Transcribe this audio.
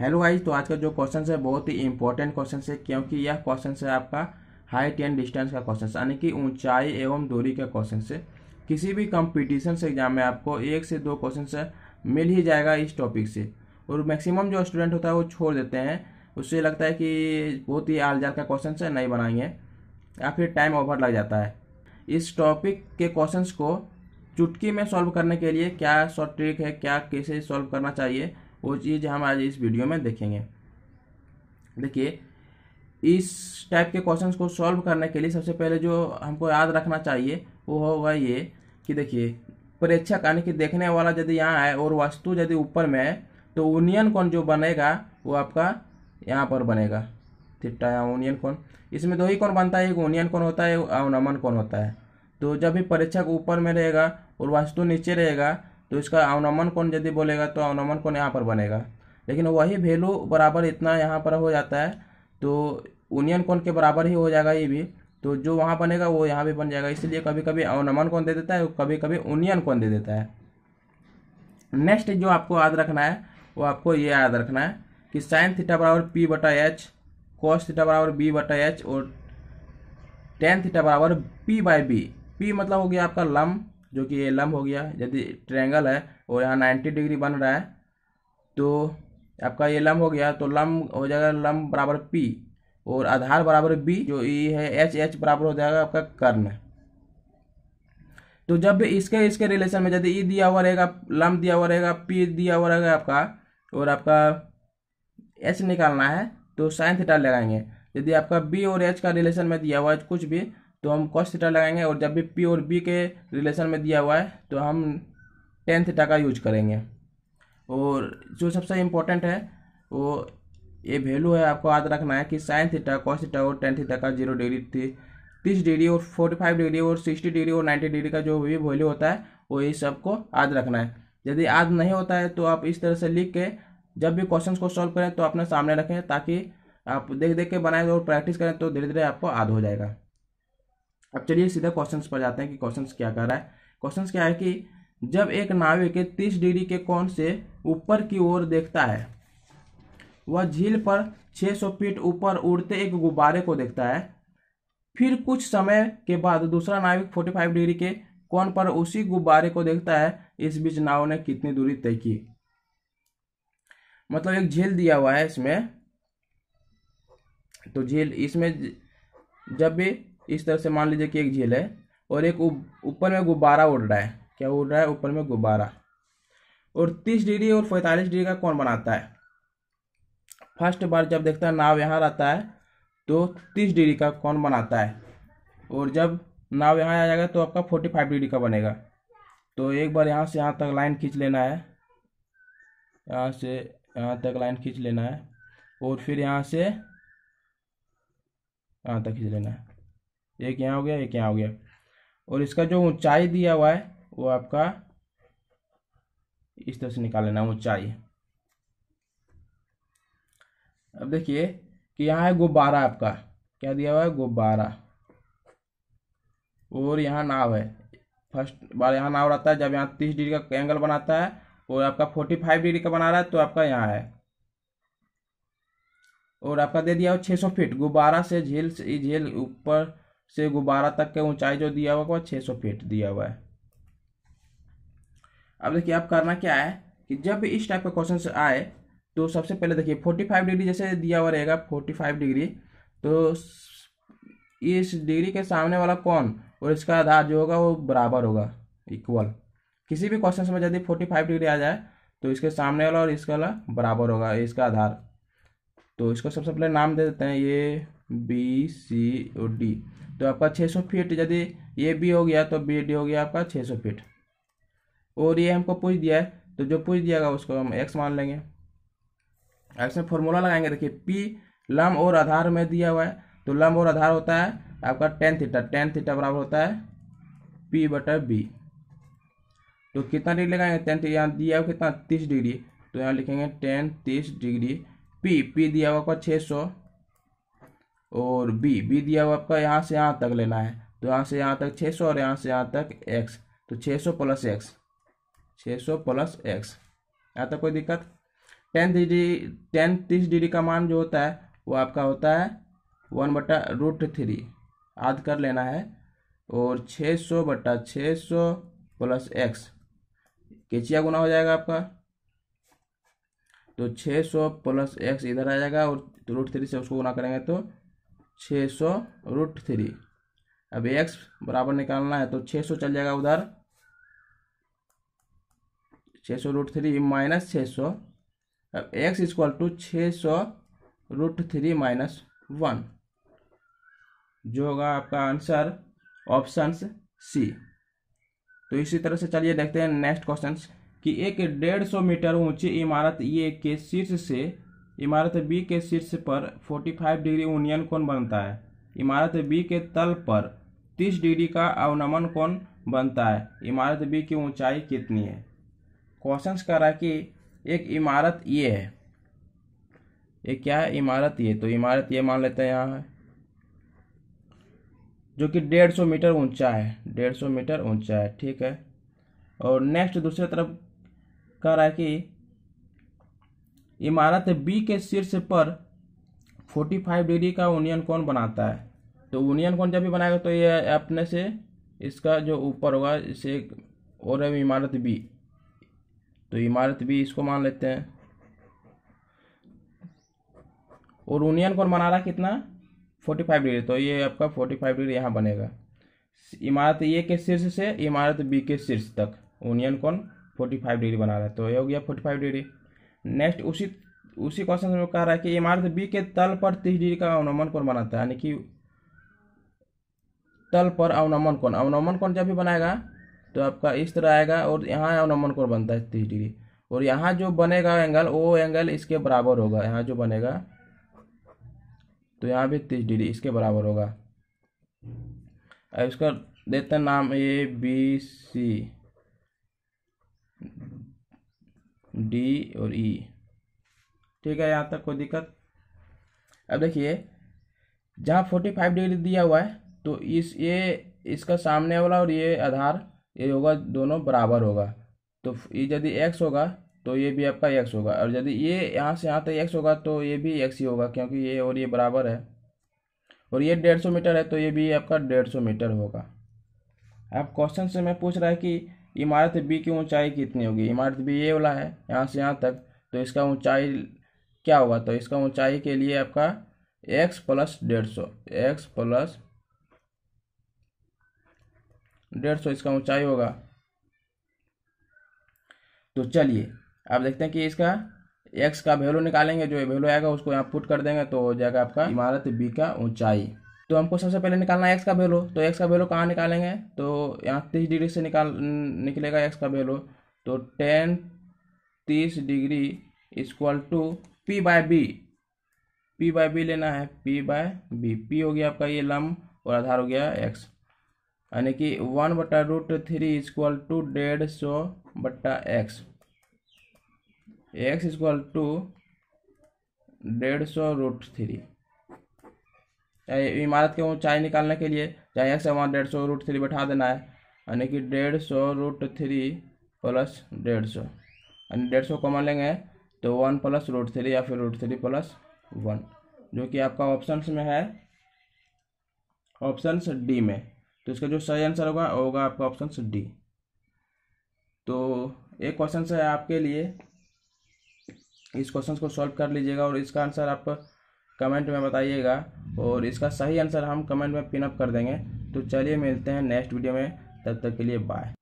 Hello guys तो आज का जो क्वेश्चन है बहुत ही इंपॉर्टेंट क्वेश्चन है क्योंकि यह क्वेश्चन है आपका हाइट एंड डिस्टेंस का क्वेश्चन यानी कि ऊंचाई एवं दूरी का क्वेश्चन है किसी भी कंपटीशन एग्जाम में आपको एक से दो क्वेश्चन मिल ही जाएगा इस टॉपिक से और मैक्सिमम जो स्टूडेंट होता है वो छोड़ देते हैं उससे लगता है कि बहुत ही आलजार का क्वेश्चन है नहीं बनाएंगे या फिर टाइम ओवर लग जाता है इस टॉपिक के क्वेश्चन को चुटकी में सॉल्व करने के लिए क्या शॉर्ट ट्रिक है क्या कैसे सॉल्व करना चाहिए वो चीज़ हम आज इस वीडियो में देखेंगे देखिए इस टाइप के क्वेश्चंस को सॉल्व करने के लिए सबसे पहले जो हमको याद रखना चाहिए वो होगा ये कि देखिए प्रेक्षक यानी कि देखने वाला यदि यहाँ आए और वस्तु यदि ऊपर में है तो यूनियन कौन जो बनेगा वो आपका यहाँ पर बनेगा थिट्टा या यूनियन कौन इसमें दो ही कौन बनता है एक यूनियन कौन होता है और नमन कौन होता है तो जब भी परीक्षक ऊपर में रहेगा और वस्तु नीचे रहेगा तो इसका अवनमन कोण यदि बोलेगा तो अवनमन कोण यहाँ पर बनेगा लेकिन वही वैल्यू बराबर इतना यहाँ पर हो जाता है तो यूनियन कोण के बराबर ही हो जाएगा ये भी तो जो वहाँ बनेगा वो यहाँ भी बन जाएगा इसलिए कभी कभी अवनमन कौन दे देता है कभी कभी यूनियन कौन दे देता है नेक्स्ट जो आपको याद रखना है वो आपको ये याद रखना है कि साइन थीटा बराबर पी बटा एच कॉस थीटा बराबर बी बटा एच और टेन थीटा बराबर पी बाई बी पी मतलब हो गया आपका लम जो कि ये लम्ब हो गया यदि ट्रैंगल है और यहाँ नाइन्टी डिग्री बन रहा है तो आपका ये लम्ब हो गया तो लम्ब हो जाएगा लम्ब बराबर पी और आधार बराबर बी जो ई e है एच एच बराबर हो जाएगा आपका कर्ण तो जब भी इसके इसके रिलेशन में यदि ई e दिया हुआ रहेगा लम्ब दिया हुआ रहेगा पी दिया हुआ रहेगा आपका और आपका एच निकालना है तो साइन थीटा लगाएंगे यदि आपका बी और एच का रिलेशन में दिया हुआ है कुछ भी तो हम कॉस्ट थीटा लगाएंगे और जब भी पी और बी के रिलेशन में दिया हुआ है तो हम टेन थीटा का यूज करेंगे और जो सबसे इम्पोर्टेंट है वो ये वैल्यू है आपको याद रखना है कि साइन थीटा कॉस थीटा और टेन थीटा का जीरो डिग्री थी तीस डिग्री और फोर्टी फाइव डिग्री और सिक्सटी डिग्री और नाइन्टी डिग्री का जो भी वैल्यू होता है वो ये सबको याद रखना है यदि याद नहीं होता है तो आप इस तरह से लिख के जब भी क्वेश्चन को सॉल्व करें तो अपने सामने रखें ताकि आप देख देख के बनाएं और प्रैक्टिस करें तो धीरे धीरे आपको याद हो जाएगा अब चलिए सीधे क्वेश्चन पर जाते हैं कि क्वेश्चन क्या कर रहा है क्वेश्चन क्या है कि जब एक नाविक तीस डिग्री के कोण से ऊपर की ओर देखता है वह झील पर 600 फीट ऊपर उड़ते एक गुब्बारे को देखता है फिर कुछ समय के बाद दूसरा नाविक 45 डिग्री के कोण पर उसी गुब्बारे को देखता है इस बीच नाव ने कितनी दूरी तय की मतलब एक झील दिया हुआ है इसमें तो झील इसमें जब भी इस तरह से मान लीजिए कि एक झील है और एक ऊपर में गुब्बारा उड़ रहा है क्या उड़ रहा है ऊपर में गुब्बारा और तीस डिग्री और पैंतालीस डिग्री का कौन बनाता है फर्स्ट बार जब देखता है नाव यहाँ रहता है तो तीस डिग्री का कौन बनाता है और जब नाव यहाँ आ जाएगा तो आपका फोर्टी फाइव डिग्री का बनेगा तो एक बार यहाँ से यहाँ तक लाइन खींच लेना है यहाँ से यहाँ तक लाइन खींच लेना है और फिर यहाँ से यहाँ तक खींच लेना है एक यहाँ हो गया एक यहाँ हो गया और इसका जो ऊंचाई दिया हुआ है वो आपका इस तरह से निकाल लेना ऊंचाई अब देखिए कि यहाँ है गुब्बारा आपका क्या दिया हुआ है गुब्बारा और यहाँ नाव है फर्स्ट बार यहाँ नाव रहता है जब यहाँ तीस डिग्री का एंगल बनाता है और आपका फोर्टी फाइव डिग्री का बना रहा है तो आपका यहाँ है और आपका दे दिया हो छः सौ फीट गुब्बारा से झील से झील ऊपर से गुब्बारा तक के ऊंचाई जो दिया हुआ वो सौ फीट दिया हुआ है अब देखिए आप करना क्या है कि जब इस टाइप का क्वेश्चन आए तो सबसे पहले देखिए फोर्टी फाइव डिग्री जैसे दिया हुआ रहेगा फोर्टी फाइव डिग्री तो इस डिग्री के सामने वाला कौन और इसका आधार जो होगा वो बराबर होगा इक्वल किसी भी क्वेश्चन में यदि फोर्टी फाइव डिग्री आ जाए तो इसके सामने वाला और इसका वाला बराबर होगा इसका आधार तो इसको सबसे पहले नाम दे देते हैं ये बी सी और डी तो आपका 600 फीट यदि ये बी हो गया तो बी डी हो गया आपका 600 फीट और ये हमको पूछ दिया है तो जो पूछ दिया गया उसको हम एक्स मान लेंगे एक्स में फॉर्मूला लगाएंगे देखिए पी लम्ब और आधार में दिया हुआ है तो लम्ब और आधार होता है आपका टेन थीटा टेन थीटा बराबर होता है पी बटर बी तो कितना डिग्री लगाएंगे टेन थी यहाँ दिया हुआ कितना तीस डिग्री तो यहाँ लिखेंगे टेन तीस डिग्री पी पी दिया हुआ आपका छः सौ और बी बी दिया हुआ आपका यहाँ से यहाँ तक लेना है तो यहाँ से यहाँ तक छः सौ और यहाँ से यहाँ तक एक्स तो 600 सौ प्लस एक्स छः सौ प्लस एक्स यहाँ तक कोई दिक्कत टेन डिग्री टेन तीस डिग्री का मान जो होता है वो आपका होता है वन बटा रूट थ्री याद कर लेना है और 600 सौ बटा छः सौ प्लस एक्स केचिया गुना हो जाएगा आपका तो छः सौ प्लस एक्स इधर आ जाएगा और रूट थ्री से उसको गुना करेंगे तो छः सौ रूट थ्री अब एक्स बराबर निकालना है तो छः सौ चल जाएगा उधर छः सौ रूट थ्री माइनस छः सौ अब एक्स इक्वल टू छः सौ रूट थ्री माइनस वन जो होगा आपका आंसर ऑप्शन सी तो इसी तरह से चलिए देखते हैं नेक्स्ट क्वेश्चन कि एक डेढ़ सौ मीटर ऊंची इमारत ये के शीर्ष से इमारत बी के शीर्ष पर 45 डिग्री यूनियन कोण बनता है इमारत बी के तल पर 30 डिग्री का अवनमन कोण बनता है इमारत बी की ऊंचाई कितनी है क्वेश्चन कह रहा है कि एक इमारत ये है ये क्या है इमारत ये तो इमारत ये मान लेते हैं यहाँ है जो कि डेढ़ सौ मीटर ऊंचा है डेढ़ सौ मीटर ऊंचा है ठीक है और नेक्स्ट दूसरी तरफ कह रहा है कि इमारत बी के शीर्ष पर 45 डिग्री का ओनियन कौन बनाता है तो ओनियन कौन जब भी बनाएगा तो ये अपने से इसका जो ऊपर होगा इसे और है इमारत बी तो इमारत बी इसको मान लेते हैं और ओनियन कौन बना रहा कितना 45 डिग्री तो ये आपका 45 डिग्री यहाँ बनेगा इमारत ए के शीर्ष से इमारत बी के शीर्ष तक ओनियन कौन 45 डिग्री बना रहा है तो ये हो गया 45 डिग्री नेक्स्ट उसी उसी क्वेश्चन में कह रहा है कि इमारत बी के तल पर तीस डिग्री का अवनमन कौन बनाता है यानी कि तल पर अवनमन कौन अवनमन कौन जब भी बनाएगा तो आपका इस तरह आएगा और यहाँ अवनमन कौन बनता है तीस डिग्री और यहाँ जो बनेगा एंगल वो एंगल इसके बराबर होगा यहाँ जो बनेगा तो यहाँ भी तीस डिग्री इसके बराबर होगा इसका देते हैं नाम ए बी सी डी और ई e। ठीक है यहाँ तक कोई दिक्कत अब देखिए जहाँ फोर्टी फाइव डिग्री दिया हुआ है तो इस ये इसका सामने वाला और ये आधार ये होगा दोनों बराबर होगा तो ये यदि एक्स होगा तो ये भी आपका एक्स होगा और यदि ये यहाँ से यहाँ तक एक्स होगा तो ये भी एक्स ही होगा क्योंकि ये और ये बराबर है और ये डेढ़ सौ मीटर है तो ये भी आपका डेढ़ सौ मीटर होगा आप क्वेश्चन से मैं पूछ रहा है कि इमारत बी की ऊंचाई कितनी होगी इमारत बी ये वाला है यहाँ से यहाँ तक तो इसका ऊंचाई क्या होगा तो इसका ऊंचाई के लिए आपका एक्स प्लस डेढ़ सौ एक्स प्लस डेढ़ सौ इसका ऊंचाई होगा तो चलिए आप देखते हैं कि इसका एक्स का वैल्यू निकालेंगे जो वैल्यू आएगा उसको यहाँ पुट कर देंगे तो हो जाएगा आपका इमारत बी का ऊंचाई तो हमको सबसे पहले निकालना है एक्स का वैल्यू तो एक्स का वैल्यू कहाँ निकालेंगे तो यहाँ तीस डिग्री से निकाल निकलेगा एक्स का वैल्यू तो टेन तीस degree equal to P by B P by B लेना है पी बाय बी पी हो गया आपका ये लम और आधार हो गया एक्स यानी कि वन बट्टा रूट थ्री इक्वल टू डेढ़ सौ बट्टा एक्स एक्स इक्वल टू डेढ़ सौ रूट थ्री चाहे इमारत के ऊंचाई निकालने के लिए चाहे एक्स वहाँ डेढ़ सौ रूट थ्री बैठा देना है यानी कि डेढ़ सौ रूट थ्री प्लस डेढ़ सौ यानी डेढ़ सौ कॉमन लेंगे तो वन प्लस रूट थ्री या फिर रूट थ्री प्लस वन जो कि आपका ऑप्शंस में है ऑप्शंस डी में तो इसका जो सही आंसर होगा होगा आपका ऑप्शंस डी तो एक क्वेश्चन है आपके लिए इस क्वेश्चन को सॉल्व कर लीजिएगा और इसका आंसर आप कमेंट में बताइएगा और इसका सही आंसर हम कमेंट में पिनअप कर देंगे तो चलिए मिलते हैं नेक्स्ट वीडियो में तब तक के लिए बाय